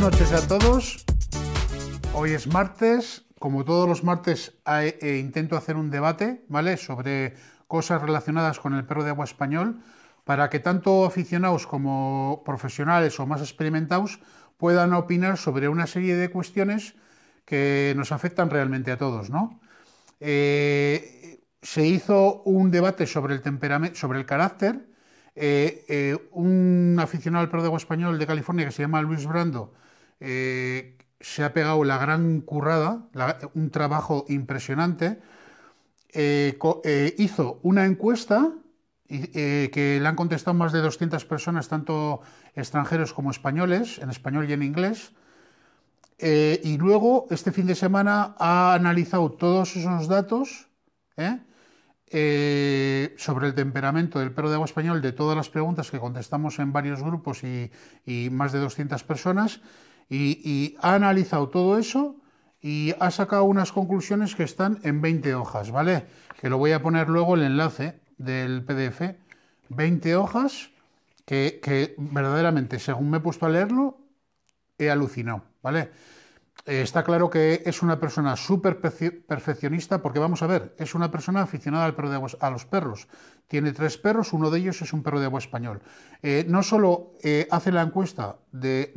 Buenas noches a todos. Hoy es martes. Como todos los martes eh, intento hacer un debate, ¿vale? Sobre cosas relacionadas con el perro de agua español para que tanto aficionados como profesionales o más experimentados puedan opinar sobre una serie de cuestiones que nos afectan realmente a todos, eh, se hizo un debate sobre el sobre el carácter. Eh, un aficionado al perro de agua español de California que se llama Luis Brando eh, se ha pegado la gran currada, un trabajo impresionante. Eh, eh, hizo una encuesta que le han contestado más de 200 personas, tanto extranjeros como españoles, en español y en inglés. y luego, este fin de semana, ha analizado todos esos datos sobre el temperamento del perro de agua español de todas las preguntas que contestamos en varios grupos y, y más de 200 personas y, ha analizado todo eso y ha sacado unas conclusiones que están en 20 hojas, ¿vale? Que lo voy a poner luego el enlace del PDF. 20 hojas que, que verdaderamente, según me he puesto a leerlo, he alucinado, ¿vale? Eh, está claro que es una persona súper perfeccionista porque vamos a ver, es una persona aficionada al de a los perros. Tiene tres perros, uno de ellos es un perro de agua español. Eh, no solo eh, hace la encuesta de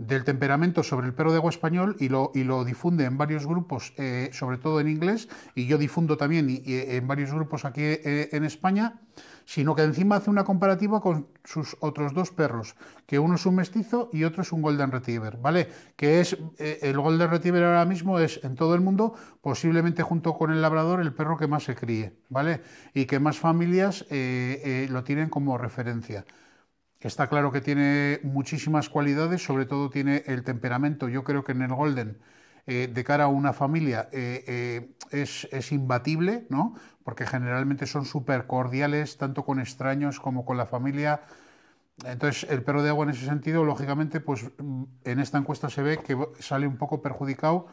del temperamento sobre el perro de agua español y lo, y lo difunde en varios grupos, eh, sobre todo en inglés, y yo difundo también eh, en varios grupos aquí eh, en España, sino que encima hace una comparativa con sus otros dos perros, que uno es un mestizo y otro es un golden retriever, ¿vale? Que es, el golden retriever ahora mismo es en todo el mundo, posiblemente junto con el labrador, el perro que más se críe, ¿vale? Y que más familias lo tienen como referencia que está claro que tiene muchísimas cualidades, sobre todo tiene el temperamento. Yo creo que en el Golden, eh, de cara a una familia, eh, eh, es, imbatible, ¿no? Porque generalmente son súper cordiales, tanto con extraños como con la familia. Entonces, el perro de agua en ese sentido, lógicamente, pues mm, en esta encuesta se ve que sale un poco perjudicado,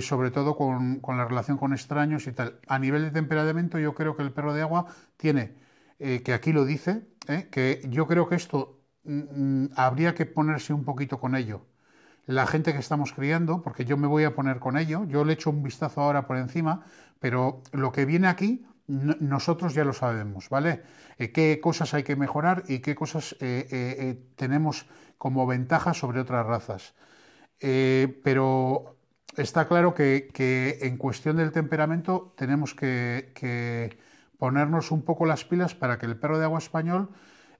sobre todo con la relación con extraños y tal. A nivel de temperamento, yo creo que el perro de agua tiene eh, que aquí lo dice, eh, que yo creo que esto mm, mm, habría que ponerse un poquito con ello. La gente que estamos criando, porque yo me voy a poner con ello, yo le echo un vistazo ahora por encima, pero lo que viene aquí nosotros ya lo sabemos, ¿vale? Eh, qué cosas hay que mejorar y qué cosas tenemos como ventaja sobre otras razas. pero está claro que, en cuestión del temperamento tenemos que ponernos un poco las pilas para que el perro de agua español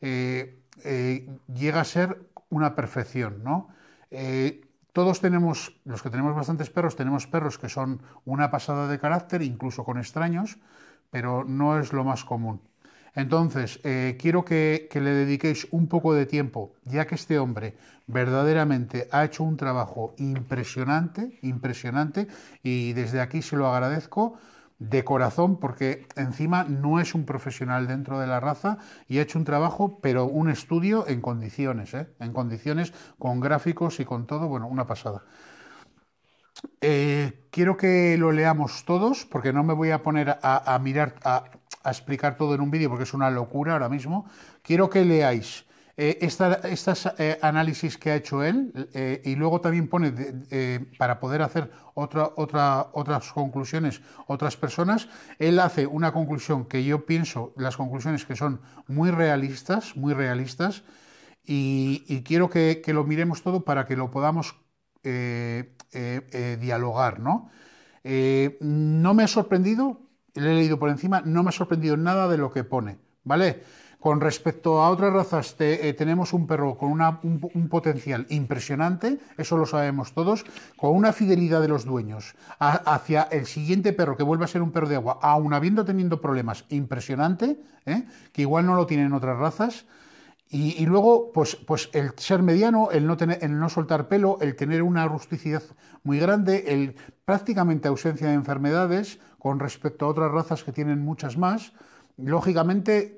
eh, eh, llegue a ser una perfección, ¿no? Eh, todos tenemos, los que tenemos bastantes perros, tenemos perros que son una pasada de carácter, incluso con extraños, pero no es lo más común. Entonces, quiero que, que, le dediquéis un poco de tiempo, ya que este hombre verdaderamente ha hecho un trabajo impresionante, impresionante, y desde aquí se lo agradezco de corazón, porque encima no es un profesional dentro de la raza y ha hecho un trabajo, pero un estudio en condiciones, ¿eh? en condiciones con gráficos y con todo, bueno, una pasada. Eh, quiero que lo leamos todos, porque no me voy a poner a, mirar, a explicar todo en un vídeo, porque es una locura ahora mismo. Quiero que leáis eh, eh, análisis que ha hecho él eh, y luego también pone eh, para poder hacer otra, otra, otras conclusiones otras personas, él hace una conclusión que yo pienso, las conclusiones que son muy realistas, muy realistas, y, quiero que, lo miremos todo para que lo podamos dialogar, ¿no? no me ha sorprendido, le he leído por encima, no me ha sorprendido nada de lo que pone, ¿vale? Con respecto a otras razas, eh, tenemos un perro con un, potencial impresionante, eso lo sabemos todos, con una fidelidad de los dueños hacia el siguiente perro que vuelva a ser un perro de agua, aun habiendo tenido problemas, impresionante, ¿eh? que igual no lo tienen otras razas. Y, luego, pues, pues el ser mediano, el no, tener, el no soltar pelo, el tener una rusticidad muy grande, el prácticamente ausencia de enfermedades con respecto a otras razas que tienen muchas más, lógicamente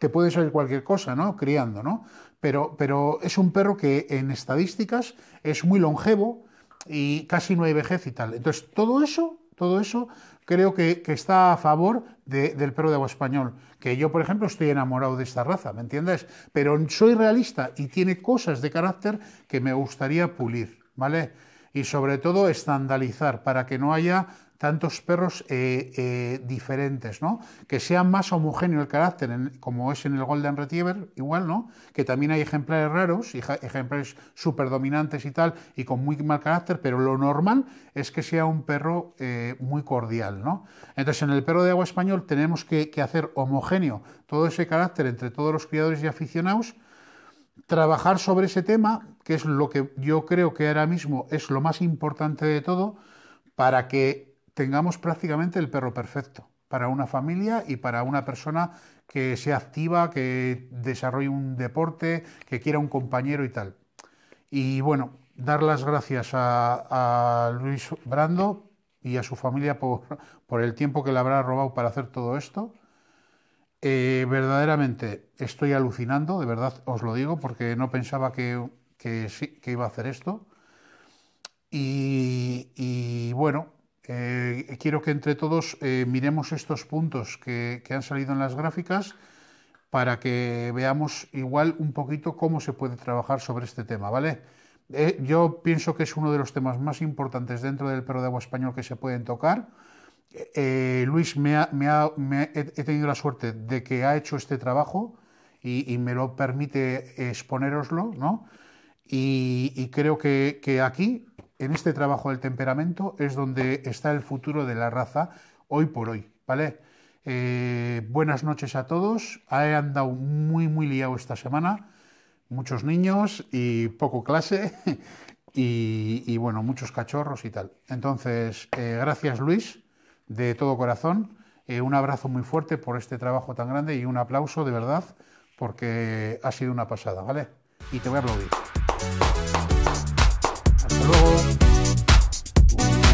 te puede salir cualquier cosa, ¿no? Criando, ¿no? Pero, pero es un perro que en estadísticas es muy longevo y casi no hay vejez y tal. Entonces, todo eso, todo eso creo que, está a favor del perro de agua español. Que yo, por ejemplo, estoy enamorado de esta raza, ¿me entiendes? Pero soy realista y tiene cosas de carácter que me gustaría pulir, ¿vale? Y sobre todo estandarizar para que no haya tantos perros eh, eh, diferentes, ¿no? Que sea más homogéneo el carácter, como es en el Golden Retriever, igual, ¿no? Que también hay ejemplares raros, y ejemplares super dominantes y tal, y con muy mal carácter, pero lo normal es que sea un perro eh, muy cordial, ¿no? Entonces, en el perro de agua español tenemos que, que hacer homogéneo todo ese carácter entre todos los criadores y aficionados, trabajar sobre ese tema, que es lo que yo creo que ahora mismo es lo más importante de todo, para que tengamos prácticamente el perro perfecto para una familia y para una persona que sea activa, que desarrolle un deporte, que quiera un compañero y tal. Y bueno, dar las gracias a, Luis Brando y a su familia por, el tiempo que le habrá robado para hacer todo esto. Eh, verdaderamente estoy alucinando, de verdad os lo digo, porque no pensaba que, iba a hacer esto. y, y bueno, eh, quiero que entre todos eh, miremos estos puntos que, han salido en las gráficas para que veamos igual un poquito cómo se puede trabajar sobre este tema, ¿vale? Eh, yo pienso que es uno de los temas más importantes dentro del perro de agua español que se pueden tocar. Luis, me, he tenido la suerte de que ha hecho este trabajo y, me lo permite exponéroslo, ¿no? Y, creo que aquí en este trabajo del temperamento es donde está el futuro de la raza hoy por hoy, ¿vale? Eh, buenas noches a todos. He andado muy, muy liado esta semana. Muchos niños y poco clase y, bueno, muchos cachorros y tal. Entonces, eh, gracias Luis, de todo corazón. Eh, un abrazo muy fuerte por este trabajo tan grande y un aplauso de verdad porque ha sido una pasada, ¿vale? Y te voy a aplaudir. Adiós.